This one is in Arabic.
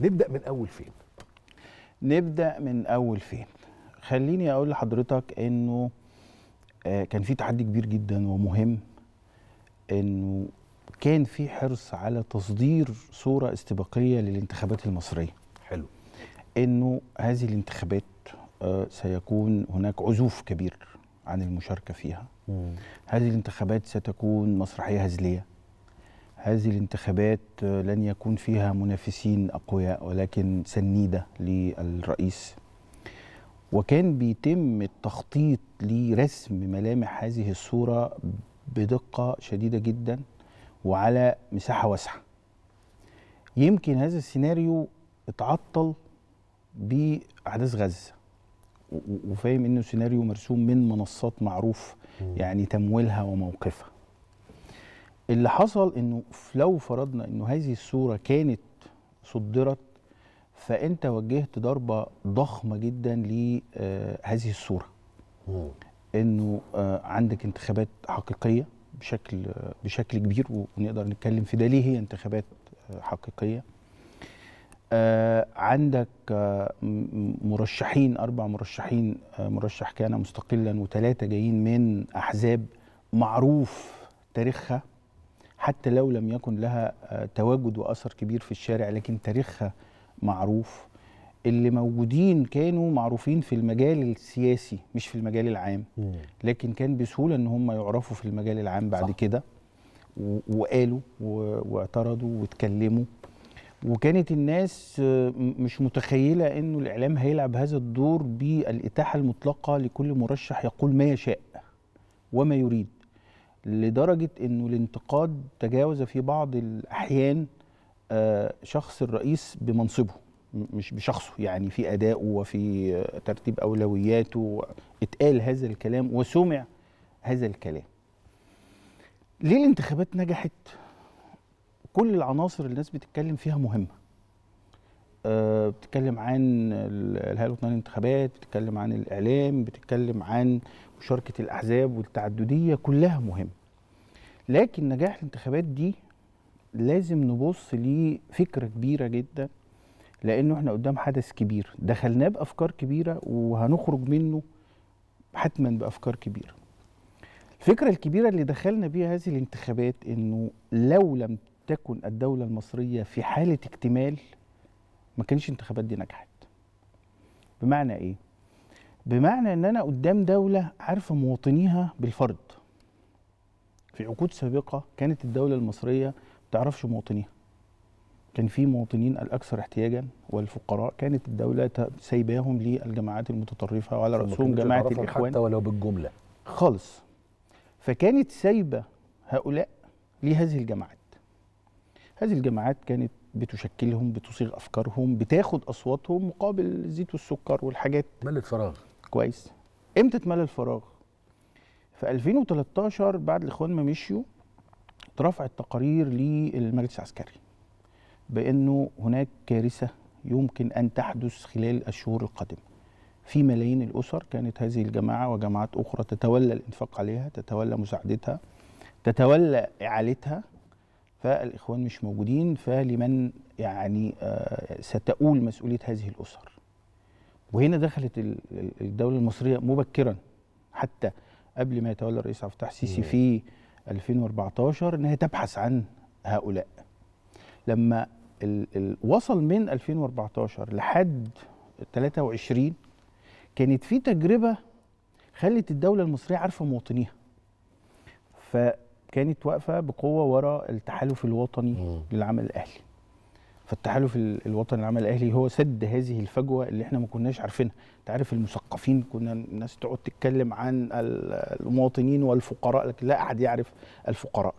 نبدا من اول فين نبدا من اول فين خليني اقول لحضرتك انه آه، كان في تحدي كبير جدا ومهم انه كان في حرص على تصدير صوره استباقيه للانتخابات المصريه حلو انه هذه الانتخابات آه، سيكون هناك عزوف كبير عن المشاركه فيها مم. هذه الانتخابات ستكون مسرحيه هزليه هذه الانتخابات آه، لن يكون فيها منافسين أقوياء ولكن سنيدة للرئيس وكان بيتم التخطيط لرسم ملامح هذه الصورة بدقة شديدة جدا وعلى مساحة واسعة يمكن هذا السيناريو اتعطل بأحداث غزة وفاهم انه سيناريو مرسوم من منصات معروف يعني تمويلها وموقفها اللي حصل انه لو فرضنا انه هذه الصوره كانت صدرت فانت وجهت ضربه ضخمه جدا لهذه آه، الصوره انه آه، عندك انتخابات حقيقيه بشكل آه، بشكل كبير ونقدر نتكلم في ده ليه هي انتخابات حقيقيه عندك مرشحين اربع مرشحين مرشح كان مستقلا وثلاثه جايين من احزاب معروف تاريخها حتى لو لم يكن لها آه، تواجد واثر كبير في الشارع لكن تاريخها معروف اللي موجودين كانوا معروفين في المجال السياسي مش في المجال العام لكن كان بسهوله ان هم يعرفوا في المجال العام بعد كده وقالوا واعترضوا واتكلموا وكانت الناس آه، مش متخيله انه الاعلام هيلعب هذا الدور بالاتاحه المطلقه لكل مرشح يقول ما يشاء وما يريد لدرجه انه الانتقاد تجاوز في بعض الاحيان آه، شخص الرئيس بمنصبه مش بشخصه يعني في ادائه وفي ترتيب اولوياته اتقال هذا الكلام وسمع هذا الكلام ليه الانتخابات نجحت كل العناصر اللي الناس بتتكلم فيها مهمه آه، بتتكلم عن الهيئه الوطنيه للانتخابات بتتكلم عن الاعلام بتتكلم عن مشاركه الاحزاب والتعدديه كلها مهمه لكن نجاح الانتخابات دي لازم نبص لفكره كبيره جدا لانه احنا قدام حدث كبير دخلناه بافكار كبيره وهنخرج منه حتما بافكار كبيره الفكره الكبيره اللي دخلنا بيها هذه الانتخابات انه لو لم تكن الدوله المصريه في حاله اكتمال ما كانش الانتخابات دي نجحت بمعنى ايه بمعنى ان انا قدام دوله عارفه مواطنيها بالفرد في عقود سابقه كانت الدوله المصريه ما تعرفش مواطنيها كان في مواطنين الاكثر احتياجا والفقراء كانت الدوله سايباهم للجماعات المتطرفه وعلى راسهم جماعه الاخوان حتى ولو بالجمله خالص فكانت سايبه هؤلاء لهذه الجماعات هذه الجماعات كانت بتشكلهم بتصيغ افكارهم بتاخد اصواتهم مقابل الزيت والسكر والحاجات مال الفراغ كويس امتى اتملى الفراغ في 2013 بعد الاخوان ما مشيوا اترفعت تقارير للمجلس العسكري بانه هناك كارثه يمكن ان تحدث خلال الشهور القادمه في ملايين الاسر كانت هذه الجماعه وجماعات اخرى تتولى الانفاق عليها تتولى مساعدتها تتولى اعالتها فالإخوان مش موجودين فلمن يعني آه، ستؤول مسؤولية هذه الأسر وهنا دخلت الدولة المصرية مبكرا حتى قبل ما يتولى الرئيس عبد الفتاح السيسي في 2014 أنها تبحث عن هؤلاء لما الـ الـ وصل من 2014 لحد 23 كانت في تجربة خلت الدولة المصرية عارفة مواطنيها ف كانت واقفه بقوه ورا التحالف الوطني للعمل الاهلي فالتحالف الوطني للعمل الاهلي هو سد هذه الفجوه اللي احنا ما كناش عارفينها انت عارف المثقفين كنا الناس تقعد تتكلم عن المواطنين والفقراء لكن لا احد يعرف الفقراء